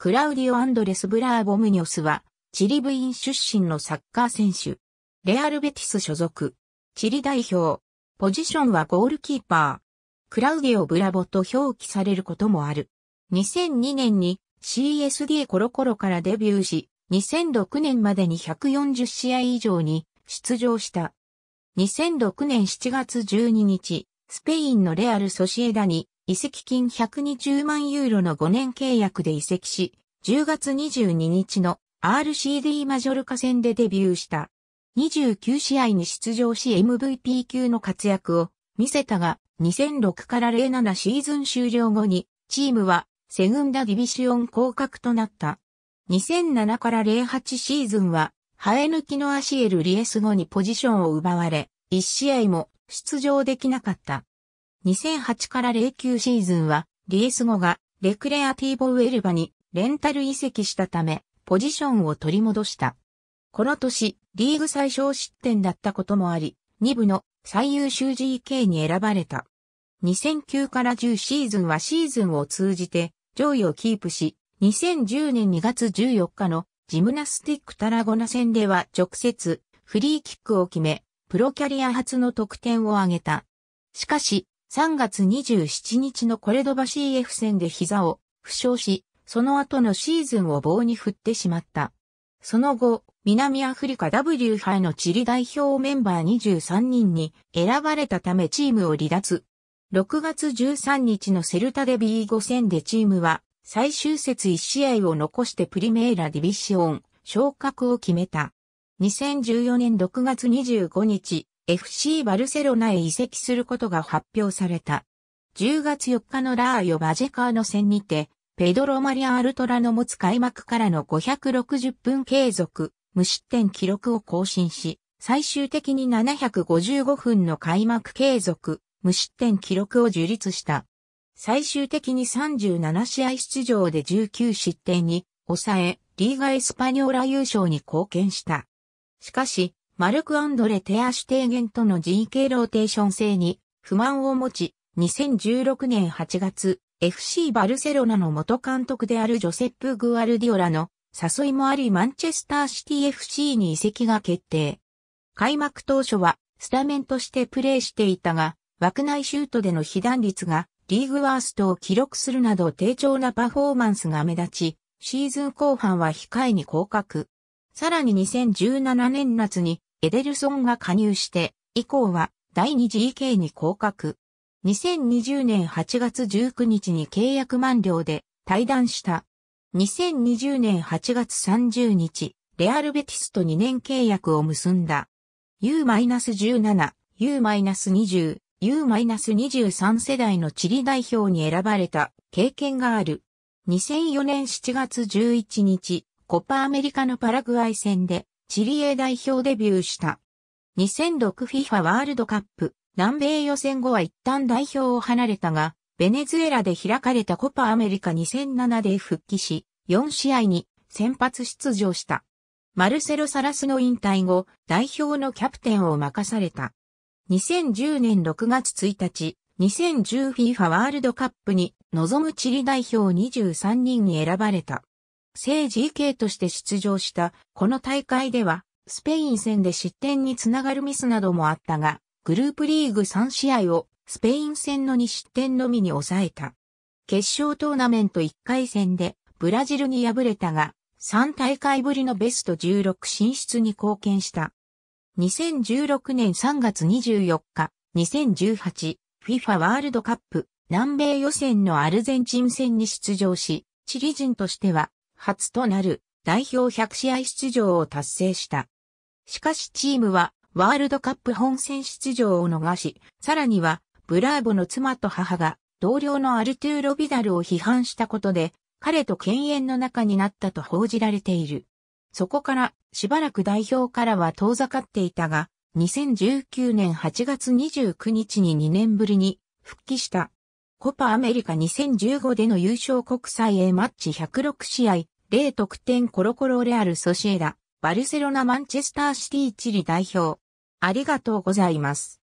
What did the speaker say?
クラウディオ・アンドレス・ブラーボムニョスは、チリ部員出身のサッカー選手。レアルベティス所属。チリ代表。ポジションはゴールキーパー。クラウディオ・ブラボと表記されることもある。2002年に CSD コロコロからデビューし、2006年までに140試合以上に出場した。2006年7月12日、スペインのレアル・ソシエダに移籍金120万ユーロの5年契約で移籍し、10月22日の RCD マジョルカ戦でデビューした。29試合に出場し MVP 級の活躍を見せたが、2006から07シーズン終了後に、チームはセグンダディビシオン降格となった。2007から08シーズンは、生え抜きのアシエル・リエス後にポジションを奪われ、1試合も出場できなかった。2008から09シーズンは、リエス後がレクレアティーボウエルバにレンタル移籍したため、ポジションを取り戻した。この年、リーグ最小失点だったこともあり、2部の最優秀 GK に選ばれた。2009から10シーズンはシーズンを通じて上位をキープし、2010年2月14日のジムナスティックタラゴナ戦では直接フリーキックを決め、プロキャリア初の得点を挙げた。しかし、3月27日のコレドバ CF 戦で膝を負傷し、その後のシーズンを棒に振ってしまった。その後、南アフリカ W 杯のチリ代表メンバー23人に選ばれたためチームを離脱。6月13日のセルタデビー5戦でチームは最終節1試合を残してプリメーラディビシオン昇格を決めた。2014年6月25日、FC バルセロナへ移籍することが発表された。10月4日のラーヨ・バジェカーの戦にて、ペドロ・マリア・アルトラの持つ開幕からの560分継続、無失点記録を更新し、最終的に755分の開幕継続、無失点記録を樹立した。最終的に37試合出場で19失点に抑え、リーガ・エスパニョーラ優勝に貢献した。しかし、マルク・アンドレ・テアシュテゲンとの GK ローテーション制に不満を持ち、2016年8月、FC バルセロナの元監督であるジョセップ・グアルディオラの誘いもありマンチェスターシティ FC に移籍が決定。開幕当初はスタメンとしてプレーしていたが、枠内シュートでの被弾率がリーグワーストを記録するなど低調なパフォーマンスが目立ち、シーズン後半は控えに降格。さらに2017年夏にエデルソンが加入して、以降は第 2GK に降格。2020年8月19日に契約満了で退団した。2020年8月30日、レアルベティスと2年契約を結んだ。U-17、U-20、U-23 世代のチリ代表に選ばれた経験がある。2004年7月11日、コパアメリカのパラグアイ戦でチリエ代表デビューした。2006FIFA ワールドカップ南米予選後は一旦代表を離れたが、ベネズエラで開かれたコパアメリカ2007で復帰し、4試合に先発出場した。マルセロ・サラスの引退後、代表のキャプテンを任された。2010年6月1日、2010FIFA ワールドカップに臨むチリ代表23人に選ばれた。正 GK として出場した、この大会では、スペイン戦で失点につながるミスなどもあったが、グループリーグ3試合をスペイン戦の2失点のみに抑えた。決勝トーナメント1回戦でブラジルに敗れたが、3大会ぶりのベスト16進出に貢献した。2016年3月24日、2018、FIFA ワールドカップ南米予選のアルゼンチン戦に出場し、チリ人としては初となる代表100試合出場を達成した。しかしチームはワールドカップ本戦出場を逃し、さらにはブラーボの妻と母が同僚のアルトゥーロ・ビダルを批判したことで、彼と犬猿の仲になったと報じられている。そこからしばらく代表からは遠ざかっていたが、2019年8月29日に2年ぶりに復帰した。コパアメリカ2015での優勝国際 A マッチ106試合、0得点コロコロレアルソシエダ、バルセロナマンチェスターシティチリ代表。ありがとうございます。